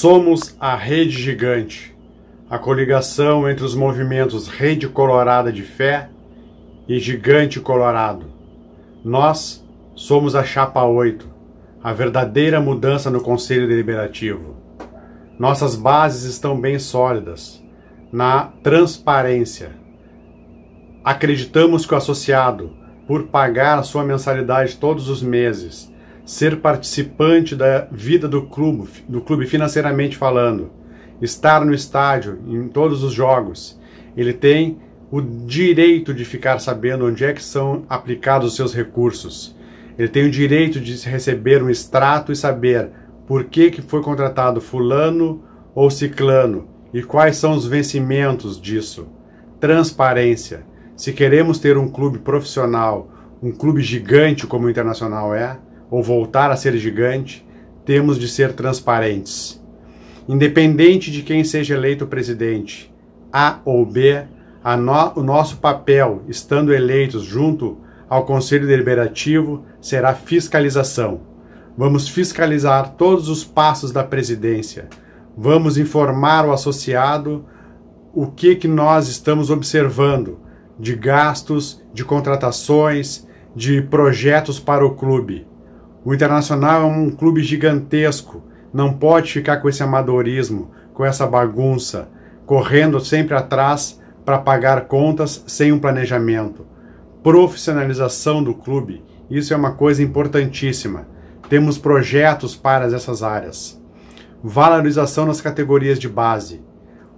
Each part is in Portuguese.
Somos a Rede Gigante, a coligação entre os movimentos Rede Colorada de Fé e Gigante Colorado. Nós somos a Chapa 8, a verdadeira mudança no Conselho Deliberativo. Nossas bases estão bem sólidas, na transparência. Acreditamos que o associado, por pagar a sua mensalidade todos os meses, ser participante da vida do clube, do clube financeiramente falando, estar no estádio, em todos os jogos. Ele tem o direito de ficar sabendo onde é que são aplicados os seus recursos. Ele tem o direito de receber um extrato e saber por que, que foi contratado fulano ou ciclano e quais são os vencimentos disso. Transparência. Se queremos ter um clube profissional, um clube gigante como o Internacional é, ou voltar a ser gigante, temos de ser transparentes. Independente de quem seja eleito presidente, A ou B, a no, o nosso papel, estando eleitos junto ao Conselho Deliberativo, será fiscalização. Vamos fiscalizar todos os passos da presidência. Vamos informar o associado o que, que nós estamos observando de gastos, de contratações, de projetos para o clube. O Internacional é um clube gigantesco, não pode ficar com esse amadorismo, com essa bagunça, correndo sempre atrás para pagar contas sem um planejamento. Profissionalização do clube, isso é uma coisa importantíssima. Temos projetos para essas áreas. Valorização nas categorias de base.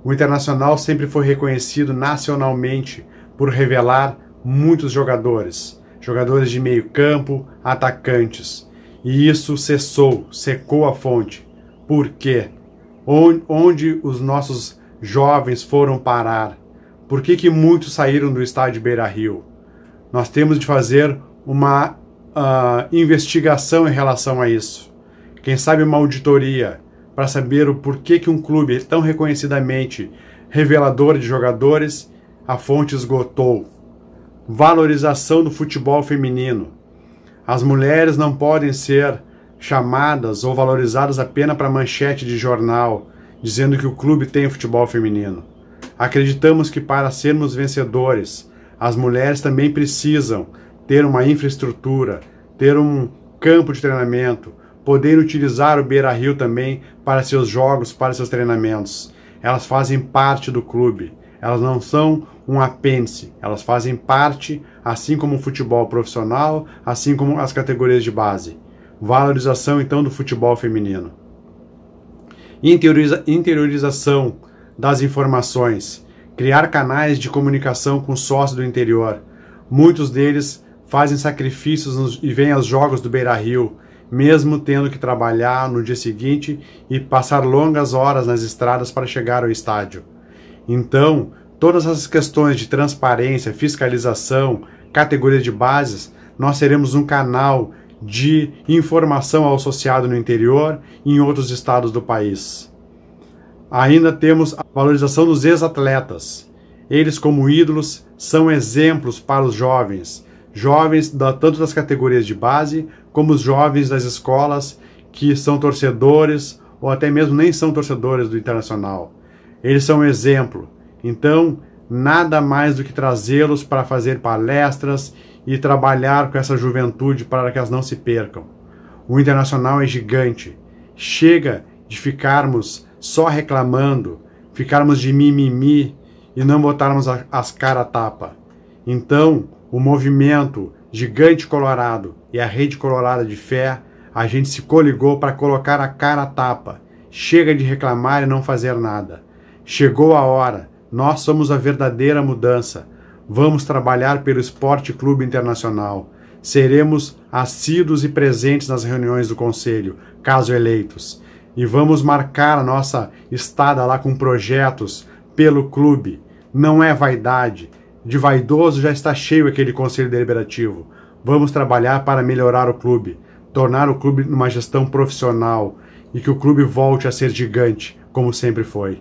O Internacional sempre foi reconhecido nacionalmente por revelar muitos jogadores, jogadores de meio-campo, atacantes e isso cessou, secou a fonte. Por quê? Onde os nossos jovens foram parar? Por que, que muitos saíram do estádio Beira Rio? Nós temos de fazer uma uh, investigação em relação a isso. Quem sabe uma auditoria para saber o porquê que um clube tão reconhecidamente revelador de jogadores, a fonte esgotou. Valorização do futebol feminino. As mulheres não podem ser chamadas ou valorizadas apenas para manchete de jornal, dizendo que o clube tem futebol feminino. Acreditamos que para sermos vencedores, as mulheres também precisam ter uma infraestrutura, ter um campo de treinamento, poder utilizar o Beira Rio também para seus jogos, para seus treinamentos. Elas fazem parte do clube. Elas não são um apêndice. Elas fazem parte, assim como o futebol profissional, assim como as categorias de base. Valorização então do futebol feminino. Interioriza interiorização das informações. Criar canais de comunicação com sócios do interior. Muitos deles fazem sacrifícios nos, e vêm aos jogos do Beira Rio, mesmo tendo que trabalhar no dia seguinte e passar longas horas nas estradas para chegar ao estádio. Então, todas essas questões de transparência, fiscalização, categoria de bases, nós seremos um canal de informação ao associado no interior e em outros estados do país. Ainda temos a valorização dos ex-atletas. Eles, como ídolos, são exemplos para os jovens, jovens da, tanto das categorias de base como os jovens das escolas que são torcedores ou até mesmo nem são torcedores do Internacional. Eles são um exemplo então, nada mais do que trazê-los para fazer palestras e trabalhar com essa juventude para que elas não se percam. O internacional é gigante. Chega de ficarmos só reclamando, ficarmos de mimimi e não botarmos as cara a tapa. Então, o movimento Gigante Colorado e a Rede Colorada de Fé, a gente se coligou para colocar a cara a tapa. Chega de reclamar e não fazer nada. Chegou a hora nós somos a verdadeira mudança. Vamos trabalhar pelo Esporte Clube Internacional. Seremos assíduos e presentes nas reuniões do Conselho, caso eleitos. E vamos marcar a nossa estada lá com projetos pelo clube. Não é vaidade. De vaidoso já está cheio aquele Conselho Deliberativo. Vamos trabalhar para melhorar o clube, tornar o clube numa gestão profissional e que o clube volte a ser gigante, como sempre foi.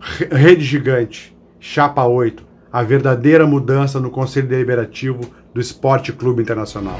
Rede Gigante, Chapa 8, a verdadeira mudança no Conselho Deliberativo do Esporte Clube Internacional.